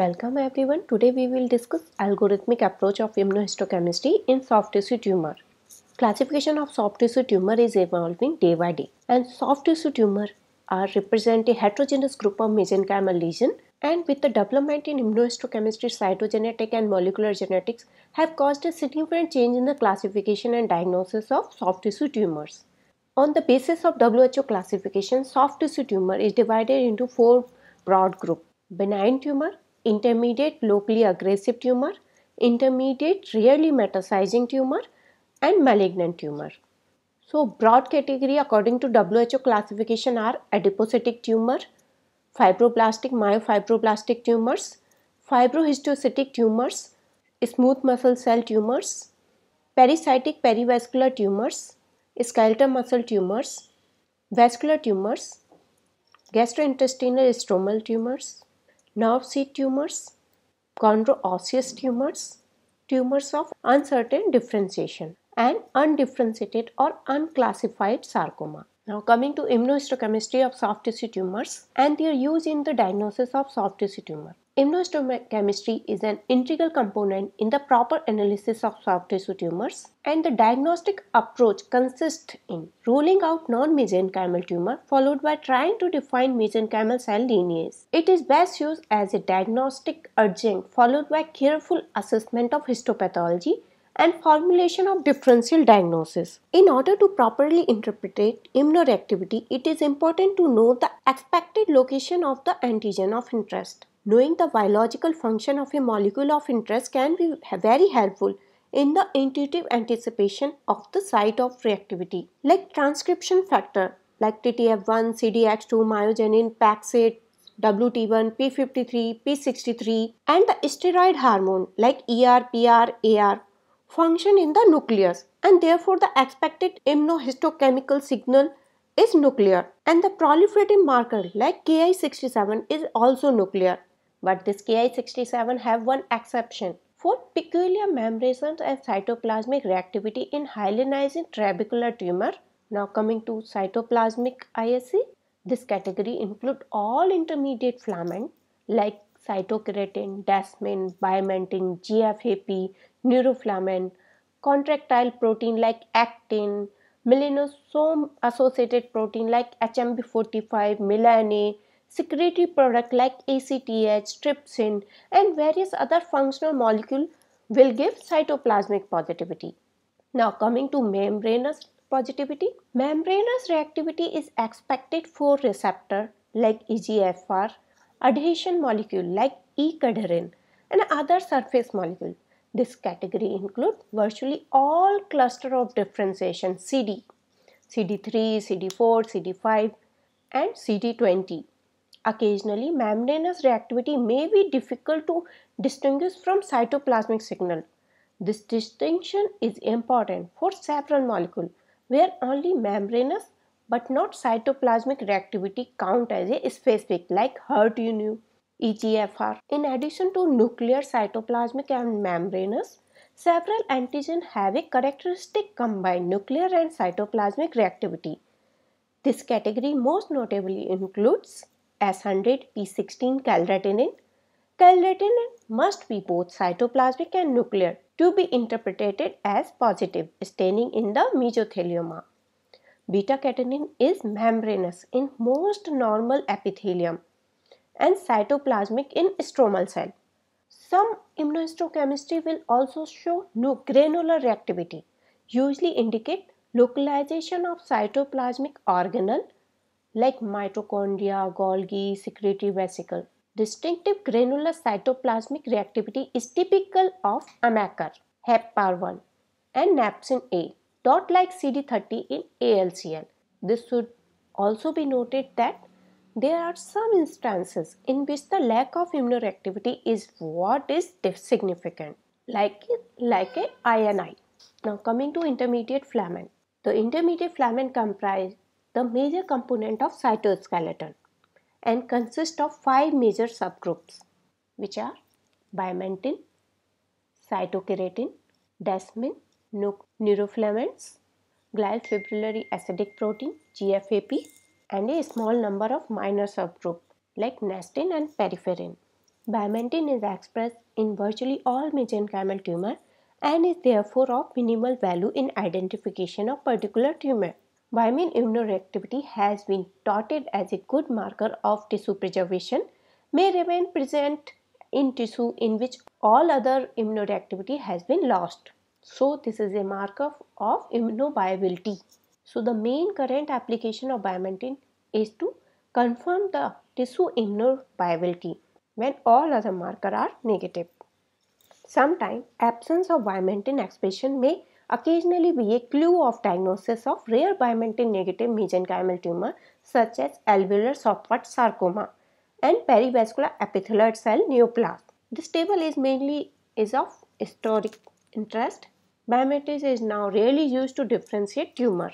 Welcome everyone. Today we will discuss algorithmic approach of immunohistochemistry in soft tissue tumor. Classification of soft tissue tumor is evolving day by day and soft tissue tumor are represent a heterogeneous group of mesenchymal lesion and with the development in immunohistochemistry, cytogenetic and molecular genetics have caused a significant change in the classification and diagnosis of soft tissue tumors. On the basis of WHO classification, soft tissue tumor is divided into four broad groups. Benign tumor, intermediate locally aggressive tumor, intermediate rarely metastasizing tumor, and malignant tumor. So broad category according to WHO classification are adipocytic tumor, fibroblastic myofibroblastic tumors, fibrohistiocytic tumors, smooth muscle cell tumors, pericytic perivascular tumors, skeletal muscle tumors, vascular tumors, gastrointestinal stromal tumors nerve seed tumors, chondroosseous tumors, tumors of uncertain differentiation and undifferentiated or unclassified sarcoma. Now coming to immunohistochemistry of soft tissue tumors and their use in the diagnosis of soft tissue tumor. Immunohistochemistry is an integral component in the proper analysis of soft tissue tumors and the diagnostic approach consists in ruling out non-mesenchymal tumor followed by trying to define mesenchymal cell lineage. It is best used as a diagnostic urgent followed by careful assessment of histopathology and formulation of differential diagnosis. In order to properly interpret immunoreactivity, it is important to know the expected location of the antigen of interest. Knowing the biological function of a molecule of interest can be very helpful in the intuitive anticipation of the site of reactivity. Like transcription factor like TTF1, CDX2, myogenin, Pax8, WT1, P53, P63 and the steroid hormone like ER, PR, AR function in the nucleus and therefore the expected immunohistochemical signal is nuclear and the proliferative marker like Ki67 is also nuclear. But this Ki67 have one exception for peculiar membranous and cytoplasmic reactivity in hyalinizing trabecular tumor. Now coming to cytoplasmic ISC, this category include all intermediate filaments like cytokeratin, desmin, biomantin, GFAP, neuroflamin, contractile protein like actin, melanosome associated protein like HMB45, melanin secretory product like ACTH, trypsin and various other functional molecule will give cytoplasmic positivity. Now coming to membranous positivity. Membranous reactivity is expected for receptor like EGFR, adhesion molecule like E-cadherin and other surface molecule. This category includes virtually all cluster of differentiation CD, CD3, CD4, CD5 and CD20. Occasionally, membranous reactivity may be difficult to distinguish from cytoplasmic signal. This distinction is important for several molecules where only membranous but not cytoplasmic reactivity count as a specific like HER2 EGFR. In addition to nuclear, cytoplasmic and membranous, several antigens have a characteristic combined nuclear and cytoplasmic reactivity. This category most notably includes S100 P16 calretinin. Calretinin must be both cytoplasmic and nuclear to be interpreted as positive staining in the mesothelioma. Beta-catenin is membranous in most normal epithelium and cytoplasmic in stromal cell. Some immunohistochemistry will also show no granular reactivity, usually indicate localization of cytoplasmic organelle like mitochondria, Golgi, secretory vesicle. Distinctive granular cytoplasmic reactivity is typical of AMACAR, Par one and napsin A, dot like CD30 in ALCL. This should also be noted that there are some instances in which the lack of immunoreactivity is what is significant, like, like a INI. Now coming to intermediate flamen. The intermediate flamen comprise the major component of cytoskeleton and consists of five major subgroups which are biomantin, cytokeratin, desmin, neurofilaments, glial fibrillary acidic protein GFAP and a small number of minor subgroups like nestin and peripherin. Biomantin is expressed in virtually all mesenchymal tumor and is therefore of minimal value in identification of particular tumor. Vitamin immunoreactivity has been touted as a good marker of tissue preservation, may remain present in tissue in which all other immunoreactivity has been lost. So this is a marker of immunoviability. So the main current application of biomantin is to confirm the tissue immunoviability when all other markers are negative. Sometimes absence of biomantin expression may Occasionally be a clue of diagnosis of rare biomantin negative mesenchymal tumor such as alveolar part sarcoma and perivascular epithelial cell neoplasm. This table is mainly is of historic interest. Biometries is now rarely used to differentiate tumor.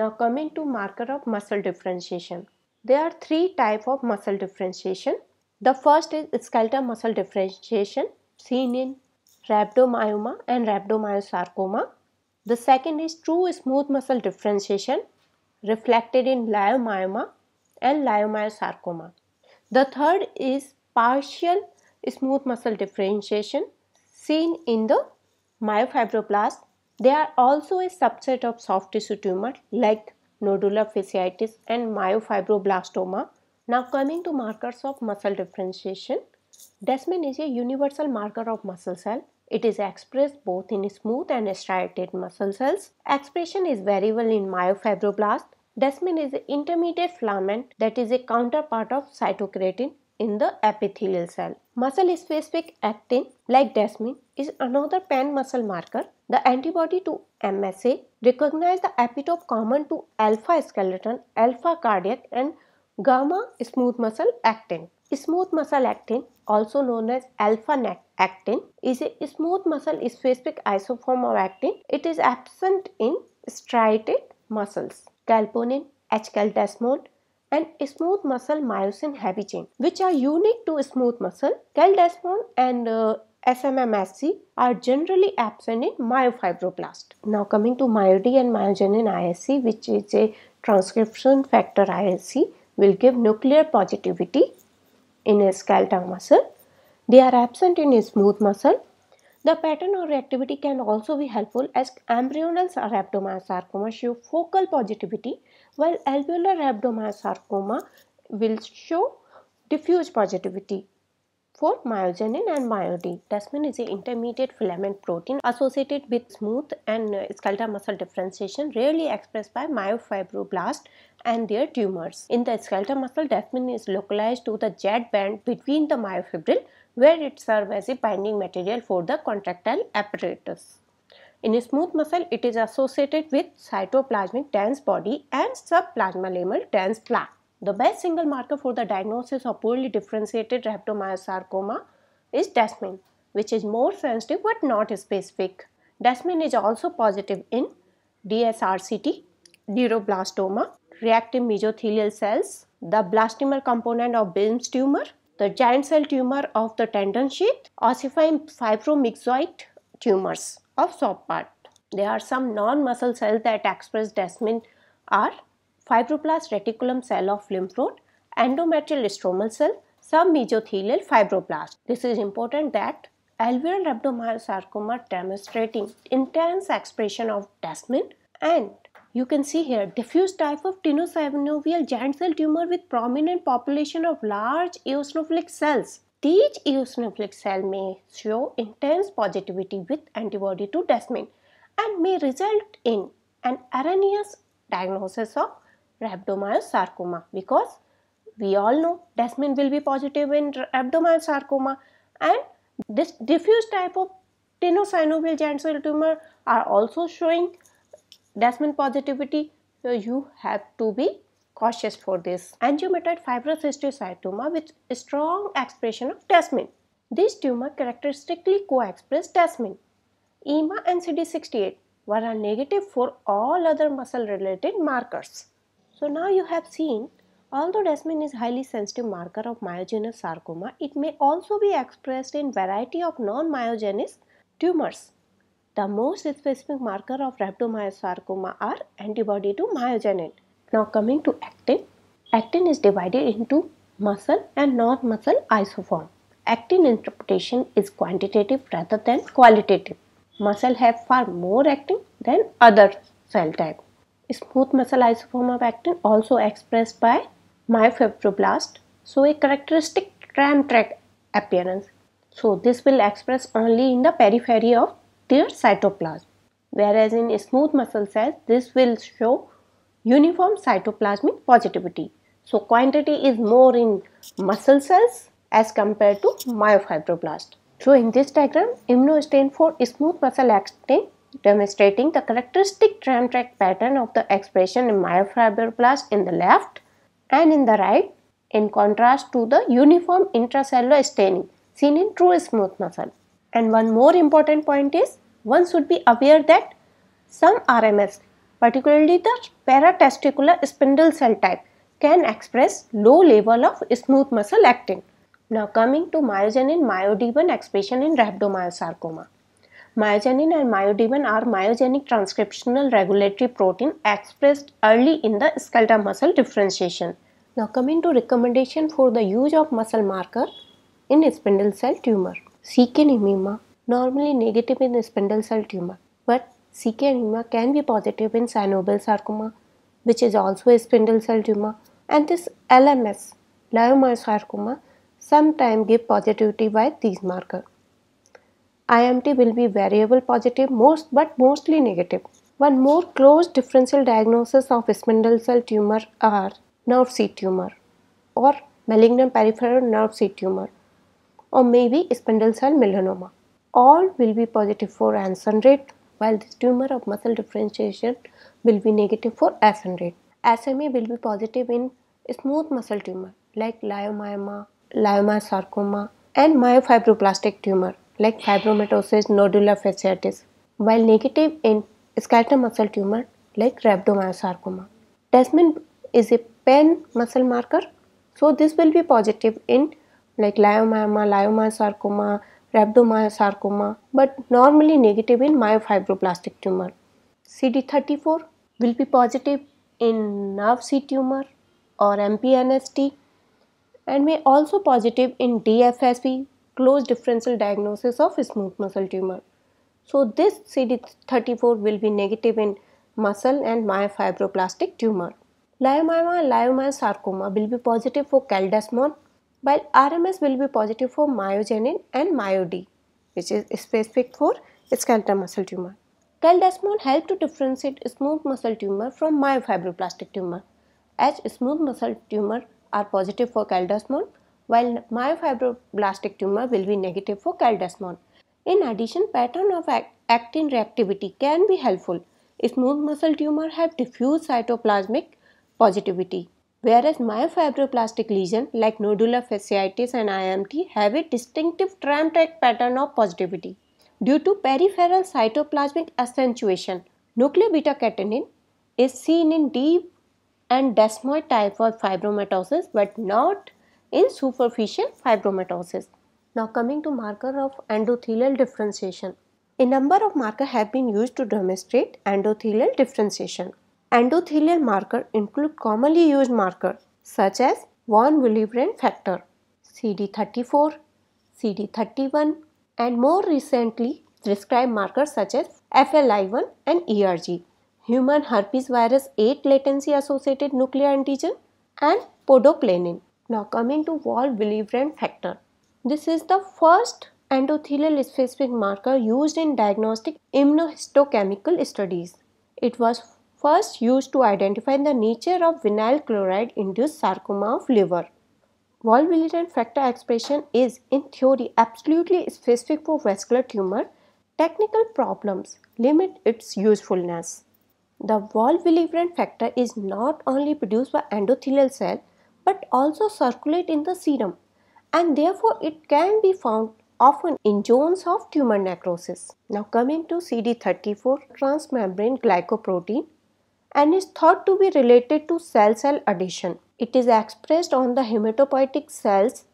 Now coming to marker of muscle differentiation. There are three type of muscle differentiation. The first is skeletal muscle differentiation seen in rhabdomyoma and rhabdomyosarcoma the second is true smooth muscle differentiation reflected in leiomyoma and leiomyosarcoma. The third is partial smooth muscle differentiation seen in the myofibroblast. They are also a subset of soft tissue tumor like nodular fasciitis and myofibroblastoma. Now coming to markers of muscle differentiation. Desmin is a universal marker of muscle cell it is expressed both in smooth and striated muscle cells. Expression is variable in myofibroblast. Desmin is an intermediate filament that is a counterpart of cytokeratin in the epithelial cell. Muscle specific actin like desmin is another pan muscle marker. The antibody to MSA recognize the epitope common to alpha skeleton, alpha cardiac and gamma smooth muscle actin. Smooth muscle actin also known as alpha actin, is a smooth muscle specific isoform of actin. It is absent in striated muscles, calponin, H-caltasmol, and smooth muscle myosin heavy chain, which are unique to smooth muscle. Caltasmol and uh, SMMSC are generally absent in myofibroblast. Now coming to MyoD and myogenin ISC, which is a transcription factor ISC, will give nuclear positivity in a skeletal muscle. They are absent in a smooth muscle. The pattern or reactivity can also be helpful as embryonal rhabdomyosarcoma show focal positivity while alveolar rhabdomyosarcoma will show diffuse positivity. For myogenin and myodin. Desmin is an intermediate filament protein associated with smooth and uh, skeletal muscle differentiation rarely expressed by myofibroblast and their tumors. In the skeletal muscle, desmin is localized to the jet band between the myofibril where it serves as a binding material for the contractile apparatus. In smooth muscle, it is associated with cytoplasmic dense body and subplasmalamar dense plaque. The best single marker for the diagnosis of poorly differentiated rhabdomyosarcoma is desmin, which is more sensitive but not specific. Desmin is also positive in DSRCT, neuroblastoma, reactive mesothelial cells, the blastomer component of Bilm's tumor, the giant cell tumor of the tendon sheath, ossifying fibromyxoid tumors of soft part. There are some non-muscle cells that express desmin are fibroblast reticulum cell of lymph node, endometrial stromal cell, some mesothelial fibroblast. This is important that alveolar rhabdomyosarcoma demonstrating intense expression of desmin and you can see here diffuse type of tenosynovial giant cell tumor with prominent population of large eosinophilic cells. These eosinophilic cell may show intense positivity with antibody to desmin and may result in an erroneous diagnosis of rhabdomyosarcoma because we all know desmin will be positive in rhabdomyosarcoma and this diffuse type of tenosynovial giant cell tumor are also showing desmin positivity so you have to be cautious for this. Angiomatoid fibrous histiocytoma with strong expression of desmin. This tumor characteristically co-express desmin. EMA and CD68 were negative for all other muscle related markers. So now you have seen Although desmin is highly sensitive marker of myogenous sarcoma, it may also be expressed in variety of non-myogenous tumors. The most specific marker of rhabdomyosarcoma are antibody to myogenin. Now coming to actin, actin is divided into muscle and non-muscle isoform. Actin interpretation is quantitative rather than qualitative. Muscle have far more actin than other cell type. Smooth muscle isoform of actin also expressed by myofibroblast. So a characteristic tram track appearance. So this will express only in the periphery of their cytoplasm. Whereas in smooth muscle cells, this will show uniform cytoplasmic positivity. So quantity is more in muscle cells as compared to myofibroblast. So in this diagram, immunostain for smooth muscle actin demonstrating the characteristic tram track pattern of the expression in myofibroblast in the left and in the right in contrast to the uniform intracellular staining seen in true smooth muscle. And one more important point is one should be aware that some RMS, particularly the paratesticular spindle cell type, can express low level of smooth muscle actin. Now coming to myogenin myod1 expression in rhabdomyosarcoma. Myogenin and myodin are myogenic transcriptional regulatory protein expressed early in the skeletal muscle differentiation. Now coming to recommendation for the use of muscle marker in spindle cell tumor. CK anemia normally negative in spindle cell tumor but CK anemia can be positive in synovial sarcoma which is also a spindle cell tumor and this LMS leiomyosarcoma sometimes give positivity by these markers. IMT will be variable positive most but mostly negative. One more close differential diagnosis of spindle cell tumor are nerve C tumor or malignant peripheral nerve C tumor or maybe spindle cell melanoma. All will be positive for ANSON rate while the tumor of muscle differentiation will be negative for ASN rate. SMA will be positive in smooth muscle tumor like leiomyoma, leiomyosarcoma and myofibroblastic tumor like fibromatosis, nodular fasciitis, while negative in skeletal muscle tumor like rhabdomyosarcoma. Desmin is a pen muscle marker, so this will be positive in like leiomyoma, leiomyosarcoma, rhabdomyosarcoma, but normally negative in myofibroblastic tumor. CD34 will be positive in nerve C tumor or MPNST and may also positive in DFSP close differential diagnosis of smooth muscle tumor. So this CD34 will be negative in muscle and myofibroblastic tumor. Leiomyoma and leiomyosarcoma will be positive for caldesmon while RMS will be positive for myogenin and myod which is specific for skeletal muscle tumor. Caldesmon help to differentiate smooth muscle tumor from myofibroblastic tumor as smooth muscle tumor are positive for caldesmon while myofibroblastic tumor will be negative for caldesmon. In addition, pattern of actin reactivity can be helpful. Smooth muscle tumor have diffuse cytoplasmic positivity, whereas myofibroblastic lesion like nodular fasciitis and IMT have a distinctive tram-track pattern of positivity. Due to peripheral cytoplasmic accentuation, nuclear beta-catenin is seen in deep and desmoid type of fibromatosis but not in superficial fibromatosis. Now coming to marker of endothelial differentiation. A number of markers have been used to demonstrate endothelial differentiation. Endothelial markers include commonly used markers such as von Willebrand factor, CD34, CD31 and more recently prescribed markers such as FLI1 and ERG, human herpes virus 8 latency associated nuclear antigen and podoplanin. Now coming to wall Willebrand factor. This is the first endothelial specific marker used in diagnostic immunohistochemical studies. It was first used to identify the nature of vinyl chloride induced sarcoma of liver. Wall Willebrand factor expression is in theory absolutely specific for vascular tumor. Technical problems limit its usefulness. The wall Willebrand factor is not only produced by endothelial cell but also circulate in the serum and therefore it can be found often in zones of tumor necrosis. Now coming to CD34 transmembrane glycoprotein and is thought to be related to cell-cell adhesion. It is expressed on the hematopoietic cells,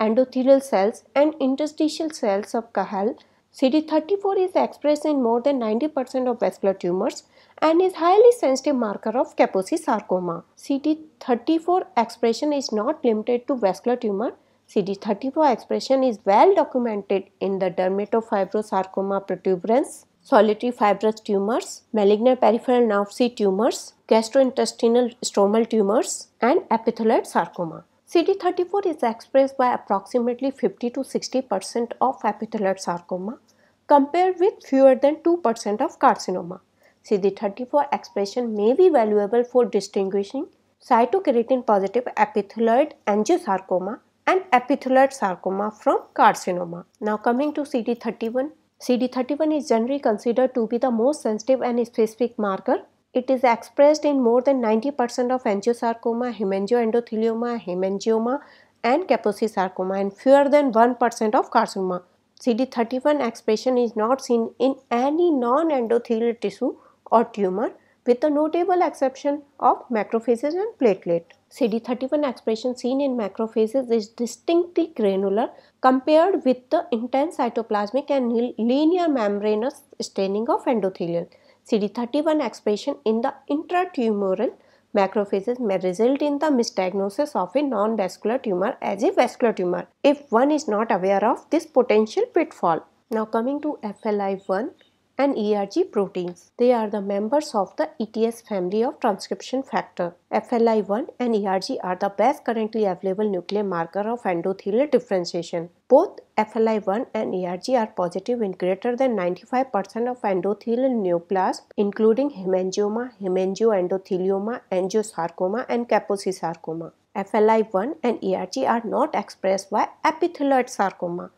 endothelial cells and interstitial cells of Cajal. CD34 is expressed in more than 90% of vascular tumors and is highly sensitive marker of Kaposi sarcoma. CD34 expression is not limited to vascular tumor. CD34 expression is well documented in the dermatofibrosarcoma protuberance, solitary fibrous tumors, malignant peripheral nerve C tumors, gastrointestinal stromal tumors and epithelial sarcoma. CD34 is expressed by approximately 50 to 60 percent of epithelial sarcoma compared with fewer than 2 percent of carcinoma. CD34 expression may be valuable for distinguishing cytokeratin positive epithelioid angiosarcoma and epithelioid sarcoma from carcinoma. Now coming to CD31. CD31 is generally considered to be the most sensitive and specific marker. It is expressed in more than 90% of angiosarcoma, hemangioendothelioma, hemangioma and sarcoma, and fewer than 1% of carcinoma. CD31 expression is not seen in any non-endothelial tissue or tumor with the notable exception of macrophages and platelet. CD31 expression seen in macrophages is distinctly granular compared with the intense cytoplasmic and linear membranous staining of endothelial. CD31 expression in the intratumoral macrophages may result in the misdiagnosis of a non-vascular tumor as a vascular tumor if one is not aware of this potential pitfall. Now coming to FLI1, and ERG proteins. They are the members of the ETS family of transcription factor. FLI1 and ERG are the best currently available nuclear marker of endothelial differentiation. Both FLI1 and ERG are positive in greater than 95% of endothelial neoplasms, including hemangioma, hemangioendothelioma, angiosarcoma, and Kaposi sarcoma. FLI1 and ERG are not expressed by epithelioid sarcoma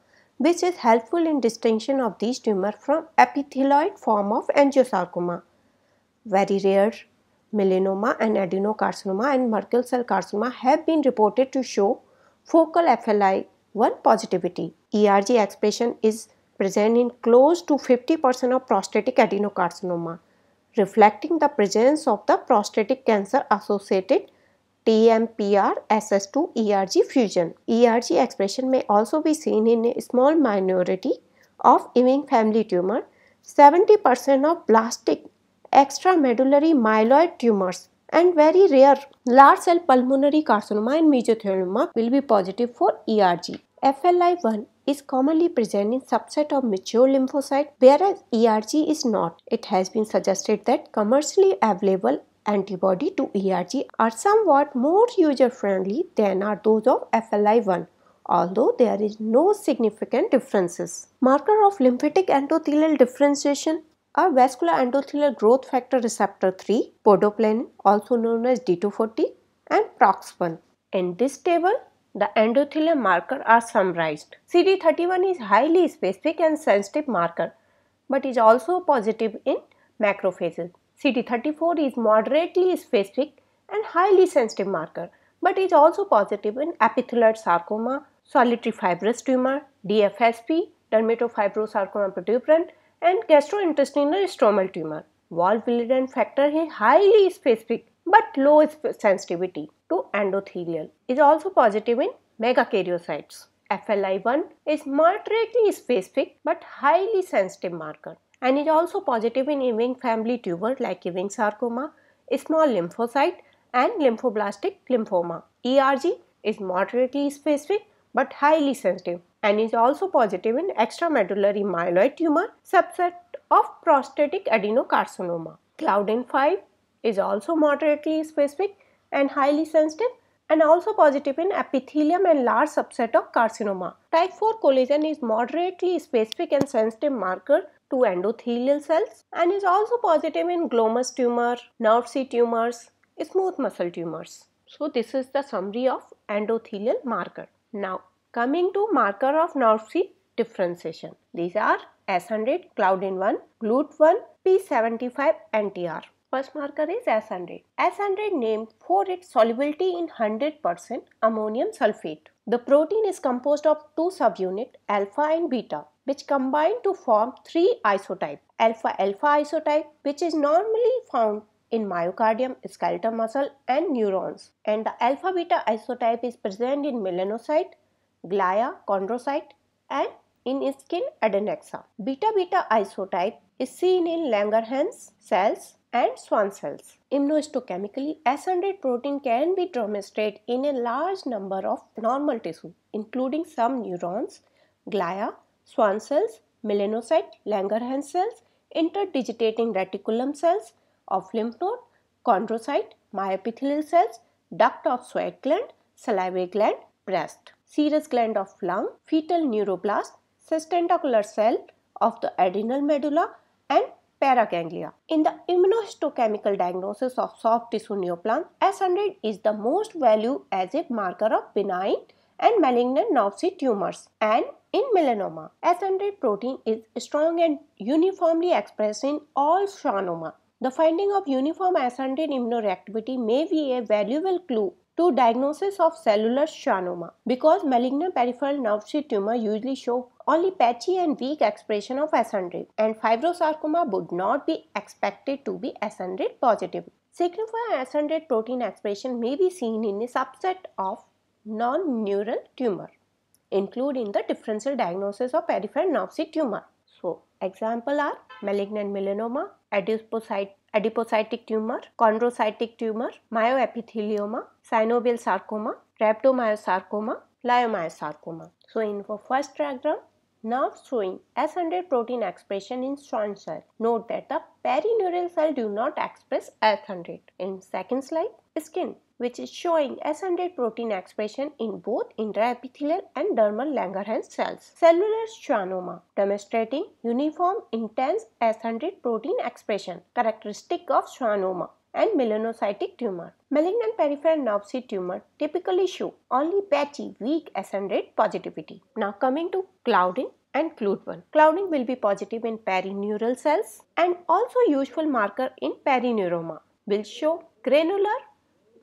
which is helpful in distinction of these tumor from epithelioid form of angiosarcoma. Very rare melanoma and adenocarcinoma and Merkel cell carcinoma have been reported to show focal FLI1 positivity. ERG expression is present in close to 50% of prostatic adenocarcinoma, reflecting the presence of the prostatic cancer associated TMPR SS2 ERG fusion. ERG expression may also be seen in a small minority of Ewing family tumor. 70% of blastic extramedullary myeloid tumors and very rare large cell pulmonary carcinoma and mesothelioma will be positive for ERG. FLI1 is commonly present in subset of mature lymphocyte whereas ERG is not. It has been suggested that commercially available antibody to ERG are somewhat more user-friendly than are those of FLI1 although there is no significant differences. Marker of lymphatic endothelial differentiation are vascular endothelial growth factor receptor 3, podoplanin also known as D240 and PROX1. In this table, the endothelial marker are summarized. CD31 is highly specific and sensitive marker but is also positive in macrophages. CD34 is moderately specific and highly sensitive marker but is also positive in epithelial sarcoma, solitary fibrous tumor, DFSP, dermatofibrosarcoma protuberant and gastrointestinal stromal tumor. Wall-Willidan factor is highly specific but low sensitivity to endothelial. Is also positive in megakaryocytes. FLI1 is moderately specific but highly sensitive marker and is also positive in Ewing family tumor like Ewing sarcoma, small lymphocyte and lymphoblastic lymphoma. ERG is moderately specific but highly sensitive and is also positive in extramedullary myeloid tumor subset of prostatic adenocarcinoma. Claudin 5 is also moderately specific and highly sensitive and also positive in epithelium and large subset of carcinoma. Type 4 collagen is moderately specific and sensitive marker to endothelial cells and is also positive in glomus tumor, nerve C tumors, smooth muscle tumors. So this is the summary of endothelial marker. Now coming to marker of nerve C differentiation. These are S100, Claudin 1, Glut 1, P75 NTR. First marker is S100. S100 named for its solubility in 100% ammonium sulfate. The protein is composed of two subunit alpha and beta which combine to form three isotype. Alpha-alpha isotype which is normally found in myocardium, skeletal muscle and neurons. And the alpha-beta isotype is present in melanocyte, glia, chondrocyte and in skin adenexa. Beta-beta isotype is seen in Langerhans cells and Swan cells. Immunohistochemically, S100 protein can be demonstrated in a large number of normal tissue including some neurons, glia, Schwann cells, melanocyte, Langerhans cells, interdigitating reticulum cells of lymph node, chondrocyte, myopithelial cells, duct of sweat gland, salivary gland, breast, serous gland of lung, fetal neuroblast, sustentacular cell of the adrenal medulla and paraganglia. In the immunohistochemical diagnosis of soft tissue neoplasm, S100 is the most value as a marker of benign and malignant Nowsi tumors and in melanoma. S100 protein is strong and uniformly expressed in all schwannoma. The finding of uniform S100 immunoreactivity may be a valuable clue to diagnosis of cellular schwannoma because malignant peripheral nerve tumor usually show only patchy and weak expression of S100 and fibrosarcoma would not be expected to be S100 positive. Significant S100 protein expression may be seen in a subset of non-neural tumor include in the differential diagnosis of peripheral nerve tumor. So, example are malignant melanoma, adipocyte, adipocytic tumor, chondrocytic tumor, myoepithelioma, synovial sarcoma, rhabdomyosarcoma, leiomyosarcoma. So, in the first diagram, nerve showing S100 protein expression in Schwann cell. Note that the perineural cell do not express S100. In second slide, skin which is showing S100 protein expression in both intraepithelial and dermal Langerhans cells. Cellular schwannoma demonstrating uniform intense S100 protein expression characteristic of schwannoma and melanocytic tumor. Malignant peripheral nerve tumor typically show only patchy weak S100 positivity. Now coming to clouding and CLUT1. will be positive in perineural cells and also useful marker in perineuroma will show granular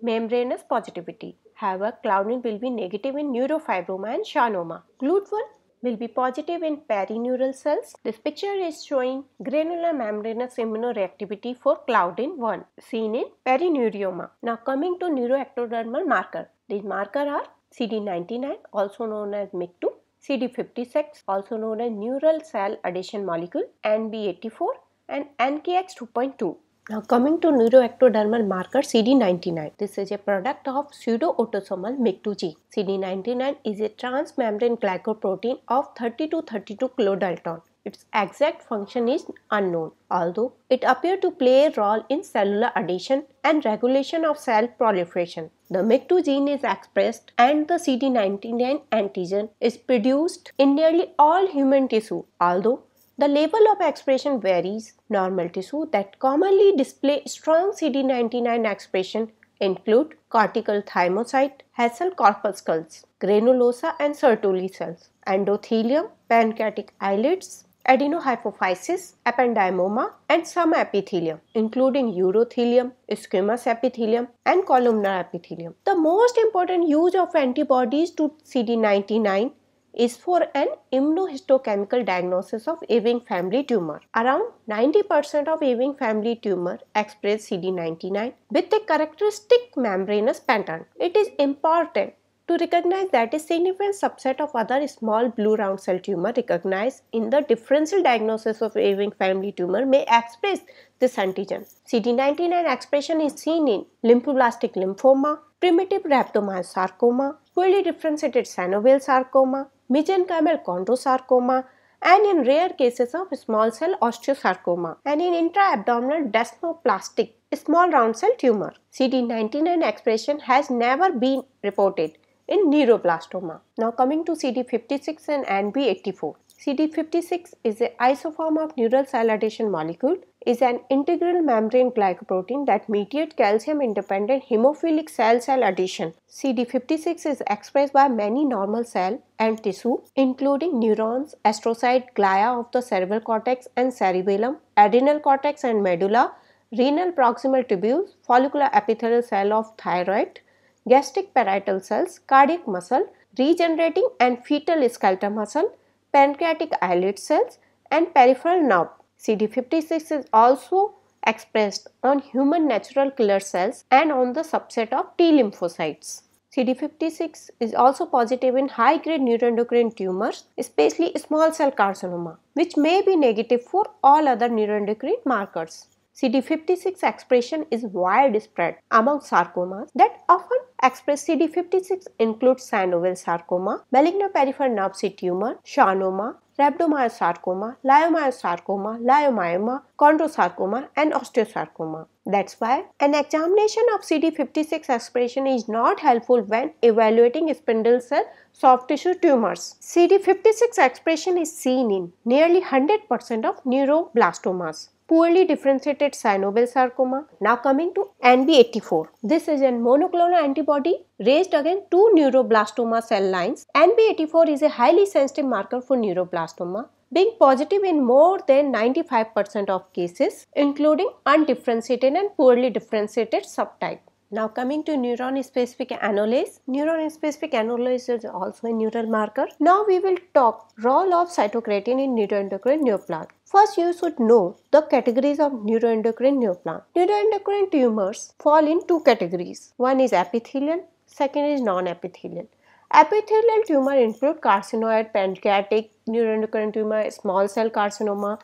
membranous positivity. However, claudin will be negative in neurofibroma and schwannoma. GLUT1 will be positive in perineural cells. This picture is showing granular membranous immunoreactivity for claudin 1 seen in perineurioma. Now coming to neuroectodermal marker. These marker are CD99 also known as mec 2 CD56 also known as neural cell adhesion molecule, NB84 and NKX2.2. Now coming to neuroectodermal marker CD99. This is a product of pseudo-autosomal MYC2G. CD99 is a transmembrane glycoprotein of 30 to 32 kilodalton. Its exact function is unknown, although it appears to play a role in cellular addition and regulation of cell proliferation. The MYC2 gene is expressed and the CD99 antigen is produced in nearly all human tissue, although the level of expression varies. Normal tissue that commonly display strong CD99 expression include cortical thymocyte, Hessel corpuscles, granulosa and Sertoli cells, endothelium, pancreatic islets, adenohypophysis, ependymoma and some epithelium including urothelium, squamous epithelium and columnar epithelium. The most important use of antibodies to CD99 is for an immunohistochemical diagnosis of Ewing family tumor. Around 90% of Ewing family tumor express CD99 with a characteristic membranous pattern. It is important to recognize that a significant subset of other small blue round cell tumor recognized in the differential diagnosis of Ewing family tumor may express this antigen. CD99 expression is seen in lymphoblastic lymphoma, primitive rhabdomyosarcoma, poorly differentiated synovial sarcoma, mesenchymal chondrosarcoma, and in rare cases of small cell osteosarcoma and in intra-abdominal desmoplastic small round cell tumor. CD99 expression has never been reported in neuroblastoma. Now coming to CD56 and NB84. CD56 is an isoform of neural cell adhesion molecule is an integral membrane glycoprotein that mediate calcium-independent hemophilic cell cell adhesion. CD56 is expressed by many normal cell and tissue including neurons, astrocyte, glia of the cerebral cortex and cerebellum, adrenal cortex and medulla, renal proximal tubules, follicular epithelial cell of thyroid, gastric parietal cells, cardiac muscle, regenerating and fetal skeletal muscle, pancreatic islet cells and peripheral nerve. CD56 is also expressed on human natural killer cells and on the subset of T lymphocytes. CD56 is also positive in high-grade neuroendocrine tumors, especially small cell carcinoma, which may be negative for all other neuroendocrine markers. CD56 expression is widespread among sarcomas that often express CD56 include synovial sarcoma, malignant peripheral nerve tumor, schwannoma, rhabdomyosarcoma, leiomyosarcoma, leiomyoma, chondrosarcoma and osteosarcoma. That's why an examination of CD56 expression is not helpful when evaluating spindle cell soft tissue tumors. CD56 expression is seen in nearly 100% of neuroblastomas poorly differentiated synovial sarcoma. Now coming to NB84. This is a monoclonal antibody raised against two neuroblastoma cell lines. NB84 is a highly sensitive marker for neuroblastoma being positive in more than 95% of cases including undifferentiated and poorly differentiated subtype. Now coming to neuron-specific analase. Neuron-specific analase is also a neural marker. Now we will talk role of cytokeratin in neuroendocrine neoplasm. First, you should know the categories of neuroendocrine neoplasm. Neuroendocrine tumors fall in two categories. One is epithelial, second is non-epithelial. Epithelial tumor include carcinoid, pancreatic, neuroendocrine tumor, small cell carcinoma,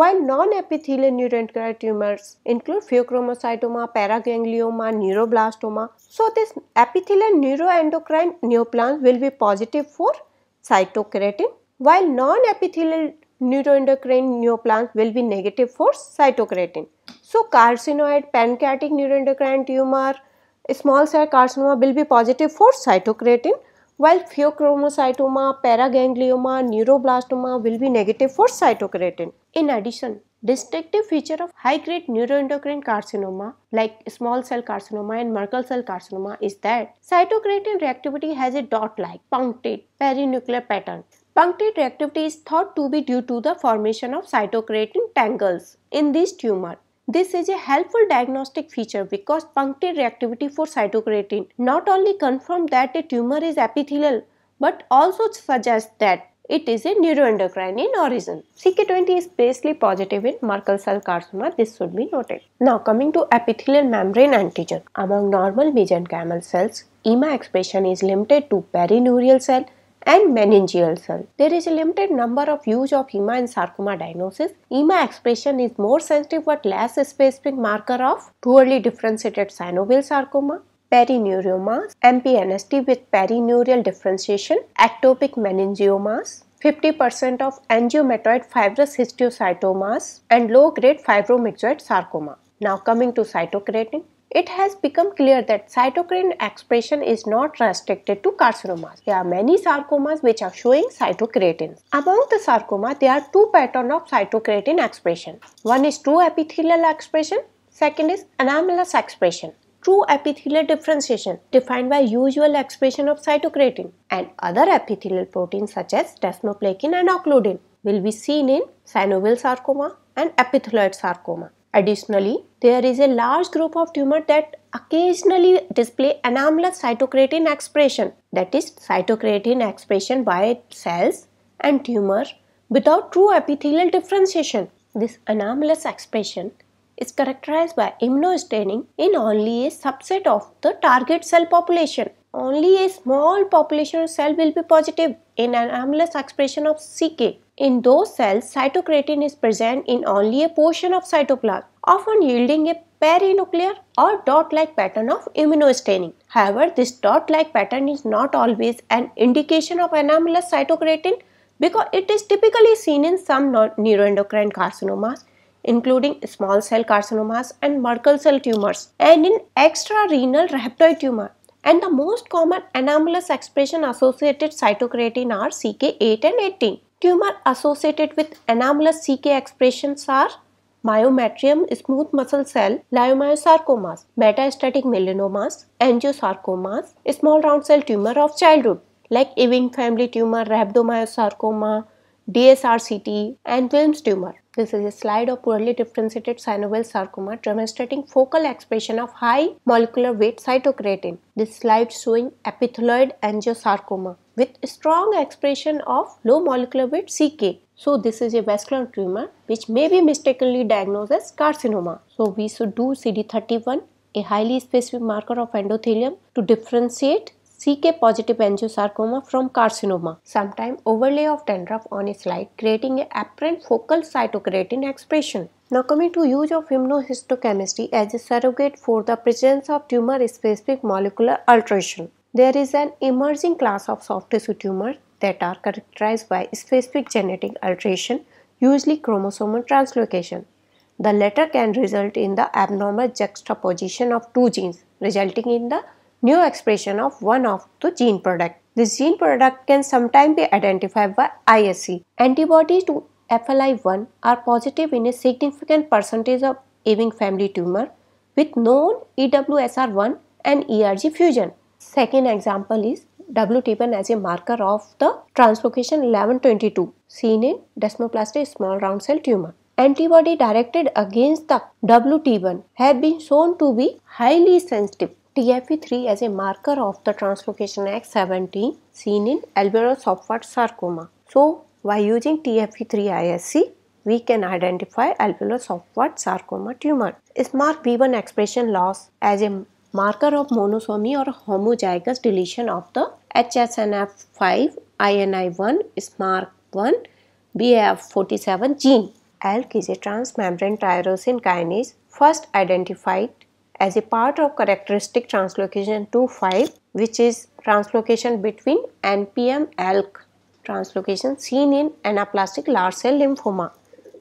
while non-epithelial neuroendocrine tumors include pheochromocytoma, paraganglioma, neuroblastoma. So this epithelial neuroendocrine neoplasm will be positive for cytokeratin while non-epithelial neuroendocrine neoplasm will be negative for cytokeratin. So carcinoid, pancreatic neuroendocrine tumor, small cell carcinoma will be positive for cytokeratin while pheochromocytoma, paraganglioma, neuroblastoma will be negative for cytokeratin. In addition, distinctive feature of high-grade neuroendocrine carcinoma like small cell carcinoma and Merkel cell carcinoma is that cytokeratin reactivity has a dot-like punctate perinuclear pattern. Punctate reactivity is thought to be due to the formation of cytokeratin tangles in this tumor. This is a helpful diagnostic feature because punctate reactivity for cytokeratin not only confirms that a tumor is epithelial but also suggests that it is a neuroendocrine in origin. CK20 is basically positive in Merkel cell carcinoma. This should be noted. Now coming to epithelial membrane antigen. Among normal mesan camel cells, EMA expression is limited to perineurial cell and meningeal cell. There is a limited number of use of EMA in sarcoma diagnosis. EMA expression is more sensitive but less specific marker of poorly differentiated synovial sarcoma perineuromas, MPNST with perineural differentiation, ectopic meningiomas, 50% of angiomatoid fibrous histiocytomas and low-grade fibromyxoid sarcoma. Now coming to cytokeratin, it has become clear that cytokine expression is not restricted to carcinomas. There are many sarcomas which are showing cytokeratin. Among the sarcoma, there are two patterns of cytokeratin expression. One is true epithelial expression, second is anomalous expression true epithelial differentiation defined by usual expression of cytokeratin and other epithelial proteins such as desmoplakin and occludin will be seen in synovial sarcoma and epithelioid sarcoma. Additionally, there is a large group of tumor that occasionally display anomalous cytokeratin expression that is cytokeratin expression by cells and tumor without true epithelial differentiation. This anomalous expression is characterized by immunostaining in only a subset of the target cell population. Only a small population of cell will be positive in an anomalous expression of CK. In those cells, cytokeratin is present in only a portion of cytoplasm, often yielding a perinuclear or dot-like pattern of immunostaining. However, this dot-like pattern is not always an indication of anomalous cytokeratin because it is typically seen in some neuroendocrine carcinomas including small cell carcinomas and Merkel cell tumors, and in extrarenal rhabdoid tumor. And the most common anomalous expression associated cytokeratin are CK8 and 18. Tumor associated with anomalous CK expressions are myometrium smooth muscle cell leiomyosarcomas, metastatic melanomas, angiosarcomas, small round cell tumor of childhood like Ewing family tumor, rhabdomyosarcoma, DSRCT, and Wilms tumor. This is a slide of poorly differentiated synovial sarcoma demonstrating focal expression of high molecular weight cytokeratin. This slide showing epithelioid angiosarcoma with strong expression of low molecular weight CK. So this is a vascular tumor which may be mistakenly diagnosed as carcinoma. So we should do CD31, a highly specific marker of endothelium to differentiate CK positive angiosarcoma from carcinoma. Sometime overlay of dandruff on a slide creating an apparent focal cytokeratin expression. Now coming to use of immunohistochemistry as a surrogate for the presence of tumor specific molecular alteration. There is an emerging class of soft tissue tumors that are characterized by specific genetic alteration, usually chromosomal translocation. The latter can result in the abnormal juxtaposition of two genes, resulting in the new expression of one of the gene product. This gene product can sometimes be identified by ISC. Antibodies to FLI1 are positive in a significant percentage of Ewing family tumor with known EWSR1 and ERG fusion. Second example is WT1 as a marker of the translocation 1122 seen in desmoplastic small round cell tumor. Antibody directed against the WT1 have been shown to be highly sensitive tfe 3 as a marker of the translocation X17 seen in alveolar software sarcoma. So, by using tfe 3 ISC, we can identify alveolar software sarcoma tumor. Is mark B1 expression loss as a marker of monosomy or homozygous deletion of the HSNF5, INI1, SMARC1, BAF47 gene. ALK is a transmembrane tyrosine kinase first identified as a part of characteristic translocation 2,5 which is translocation between NPM ALK translocation seen in anaplastic large cell lymphoma.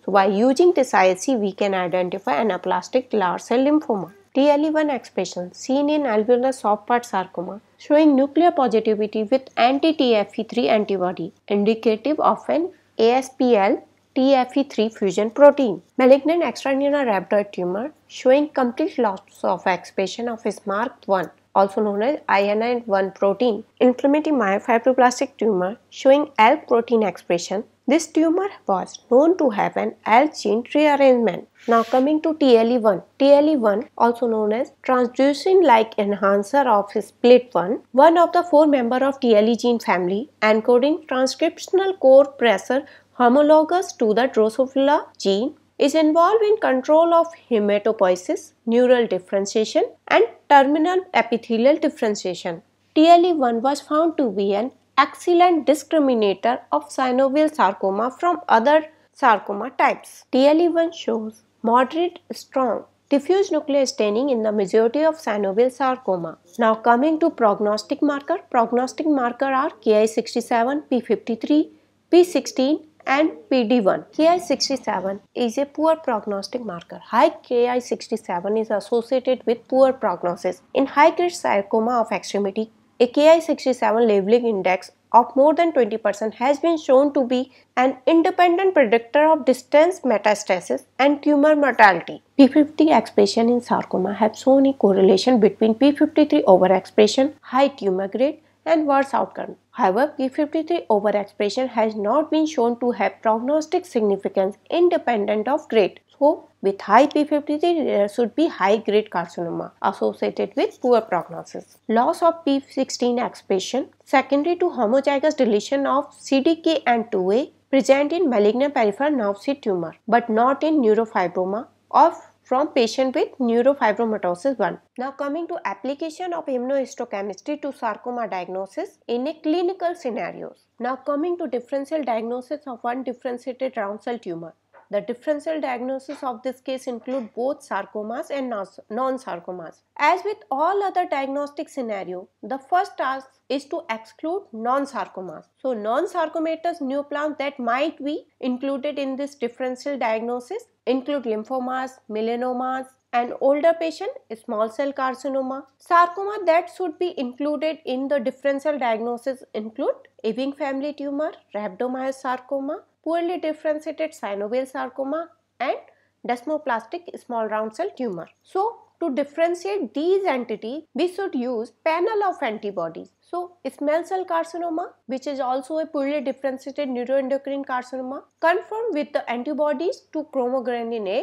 So by using this IHC we can identify anaplastic large cell lymphoma. TLE1 expression seen in alveolar soft part sarcoma showing nuclear positivity with anti-TFE3 antibody indicative of an ASPL TFE3 fusion protein. Malignant extranular rhabdoid tumor showing complete loss of expression of SMARC1 also known as INN1 protein. Inflammatory myofibroblastic tumor showing ALK protein expression. This tumor was known to have an ALK gene rearrangement. Now coming to TLE1. TLE1 also known as transducin-like enhancer of split1, one of the four member of TLE gene family encoding transcriptional core pressure homologous to the Drosophila gene, is involved in control of hematopoiesis, neural differentiation, and terminal epithelial differentiation. TLE1 was found to be an excellent discriminator of synovial sarcoma from other sarcoma types. TLE1 shows moderate strong diffuse nuclear staining in the majority of synovial sarcoma. Now coming to prognostic marker, prognostic marker are Ki67, P53, P16, and PD1. Ki67 is a poor prognostic marker. High Ki67 is associated with poor prognosis. In high-grade sarcoma of extremity, a Ki67 labeling index of more than 20% has been shown to be an independent predictor of distance metastasis and tumor mortality. P50 expression in sarcoma have shown a correlation between P53 overexpression, high tumor grade, and worse outcome. However, P53 overexpression has not been shown to have prognostic significance independent of grade. So, with high P53 there should be high grade carcinoma associated with poor prognosis. Loss of P16 expression secondary to homozygous deletion of CDK and 2A present in malignant peripheral nerve sheath tumor but not in neurofibroma of from patient with neurofibromatosis 1. Now coming to application of immunohistochemistry to sarcoma diagnosis in a clinical scenarios. Now coming to differential diagnosis of one differentiated round cell tumor. The differential diagnosis of this case include both sarcomas and non-sarcomas. As with all other diagnostic scenario, the first task is to exclude non-sarcomas. So non-sarcomatous neoplasms that might be included in this differential diagnosis include lymphomas, melanomas, an older patient small cell carcinoma. Sarcoma that should be included in the differential diagnosis include Ewing family tumor, rhabdomyosarcoma, poorly differentiated synovial sarcoma and desmoplastic small round cell tumor. So to differentiate these entities, we should use panel of antibodies. So small cell carcinoma, which is also a poorly differentiated neuroendocrine carcinoma, confirmed with the antibodies to chromogranin A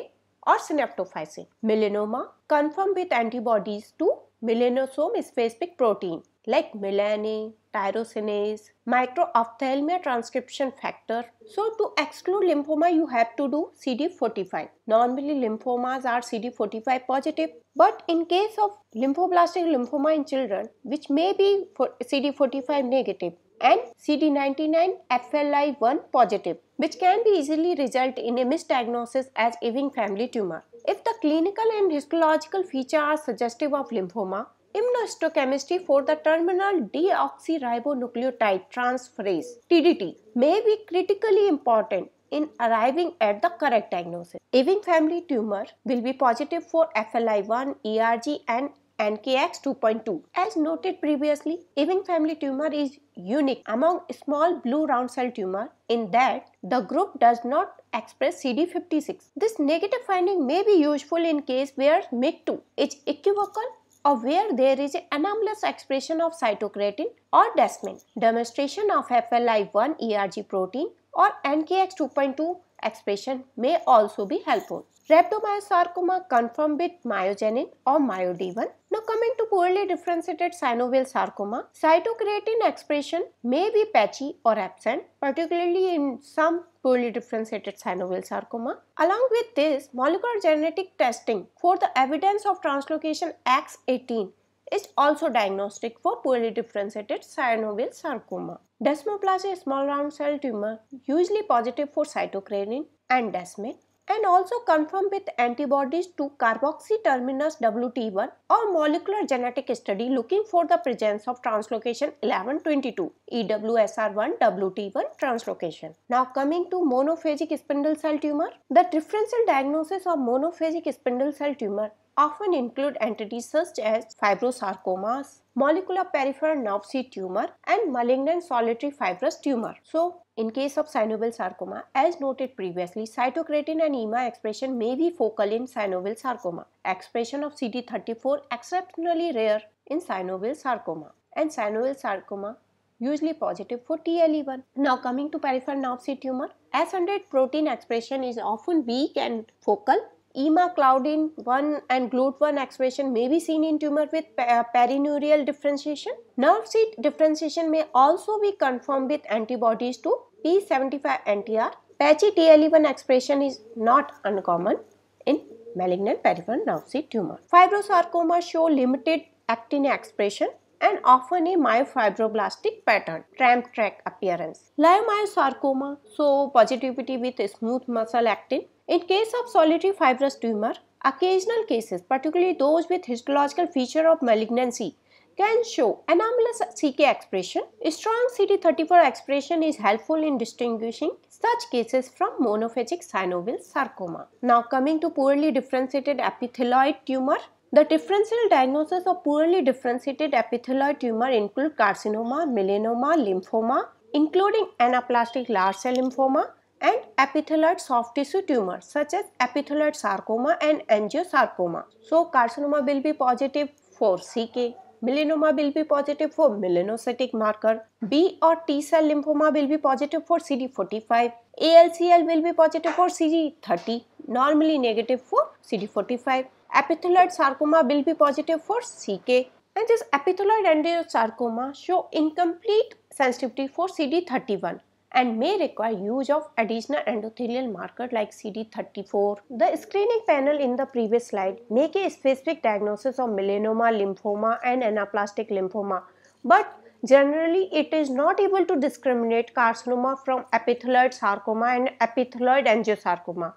or synaptophysin. Melanoma, confirmed with antibodies to melanosome specific protein like melanin, tyrosinase, microophthalmia transcription factor. So to exclude lymphoma you have to do CD45. Normally lymphomas are CD45 positive but in case of lymphoblastic lymphoma in children which may be CD45 negative and CD99 FLI1 positive which can be easily result in a misdiagnosis as Ewing family tumor. If the clinical and histological features are suggestive of lymphoma, immunohistochemistry for the terminal deoxyribonucleotide transferase TDT may be critically important in arriving at the correct diagnosis. Ewing family tumor will be positive for FLI1, ERG and NKX 2.2. As noted previously, Ewing family tumor is unique among small blue round cell tumor in that the group does not express CD56. This negative finding may be useful in case where MYC2 is equivocal or where there is anomalous expression of cytokeratin or desmin. Demonstration of FLI1 ERG protein or NKX2.2 expression may also be helpful. Rhabdomyosarcoma confirmed with myogenin or myod1. Now coming to poorly differentiated synovial sarcoma, cytokeratin expression may be patchy or absent, particularly in some poorly differentiated synovial sarcoma. Along with this, molecular genetic testing for the evidence of translocation X18 is also diagnostic for poorly differentiated synovial sarcoma. Desmoplasia small round cell tumor usually positive for cytokeratin and desmin and also confirmed with antibodies to carboxy terminus WT1 or molecular genetic study looking for the presence of translocation 1122 EWSR1 WT1 translocation. Now coming to monophagic spindle cell tumor, the differential diagnosis of monophagic spindle cell tumor often include entities such as fibrosarcomas, molecular peripheral nerve seed tumor, and malignant solitary fibrous tumor. So, in case of synovial sarcoma, as noted previously, cytokeratin and EMA expression may be focal in synovial sarcoma. Expression of CD34 exceptionally rare in synovial sarcoma and synovial sarcoma usually positive for TLE1. Now coming to peripheral nerve seed tumor, S100 protein expression is often weak and focal EMA, claudin 1 and glut one expression may be seen in tumor with uh, perineural differentiation. Nerve seed differentiation may also be confirmed with antibodies to P75NTR. Patchy TLE1 expression is not uncommon in malignant peripheral nerve seed tumor. Fibrosarcoma show limited actin expression and often a myofibroblastic pattern, tram track appearance. Leiomyosarcoma show positivity with smooth muscle actin in case of solitary fibrous tumor, occasional cases, particularly those with histological feature of malignancy, can show anomalous CK expression. A strong CD34 expression is helpful in distinguishing such cases from monophagic synovial sarcoma. Now coming to poorly differentiated epithelioid tumor. The differential diagnosis of poorly differentiated epithelioid tumor include carcinoma, melanoma, lymphoma, including anaplastic large cell lymphoma, and epithelite soft tissue tumors such as epithelite sarcoma and angiosarcoma. So carcinoma will be positive for CK, melanoma will be positive for melanocytic marker, B or T cell lymphoma will be positive for CD45, ALCL will be positive for CD30, normally negative for CD45. Epithelite sarcoma will be positive for CK, and this epithelioid angiosarcoma show incomplete sensitivity for CD31 and may require use of additional endothelial marker like CD34. The screening panel in the previous slide make a specific diagnosis of melanoma, lymphoma and anaplastic lymphoma but generally it is not able to discriminate carcinoma from epithelioid sarcoma and epithelioid angiosarcoma.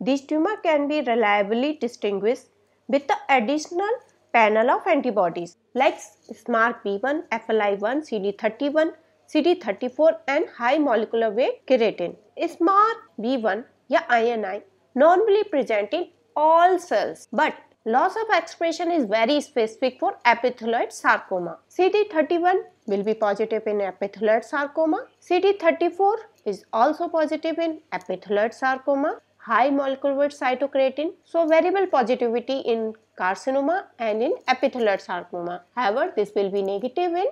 These tumor can be reliably distinguished with the additional panel of antibodies like SMARCB1, FLI1, CD31 CD34 and high molecular weight keratin. v one या INI normally present in all cells but loss of expression is very specific for epithelioid sarcoma. CD31 will be positive in epithelioid sarcoma. CD34 is also positive in epithelioid sarcoma. High molecular weight cytokeratin. So variable positivity in carcinoma and in epithelioid sarcoma. However, this will be negative in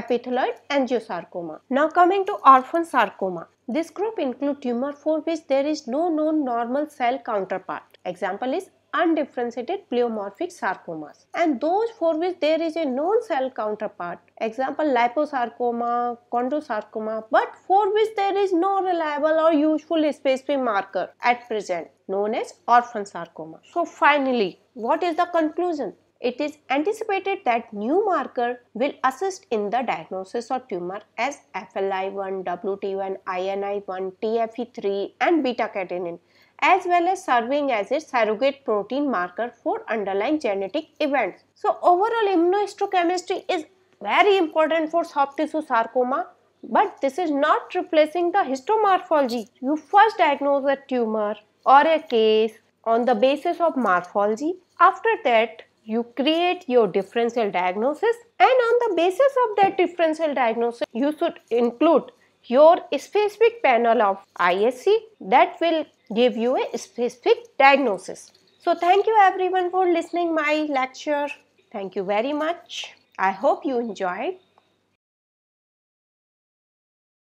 epithelioid angiosarcoma. Now coming to orphan sarcoma. This group include tumor for which there is no known normal cell counterpart. Example is undifferentiated pleomorphic sarcomas and those for which there is a known cell counterpart example liposarcoma, chondrosarcoma but for which there is no reliable or useful specific marker at present known as orphan sarcoma. So finally what is the conclusion? it is anticipated that new marker will assist in the diagnosis of tumor as FLI1, WT1, INI1, TFE3 and beta-catenin as well as serving as a surrogate protein marker for underlying genetic events. So overall immunohistochemistry is very important for soft tissue sarcoma but this is not replacing the histomorphology. You first diagnose a tumor or a case on the basis of morphology. After that, you create your differential diagnosis and on the basis of that differential diagnosis you should include your specific panel of ISC that will give you a specific diagnosis. So thank you everyone for listening my lecture. Thank you very much. I hope you enjoyed.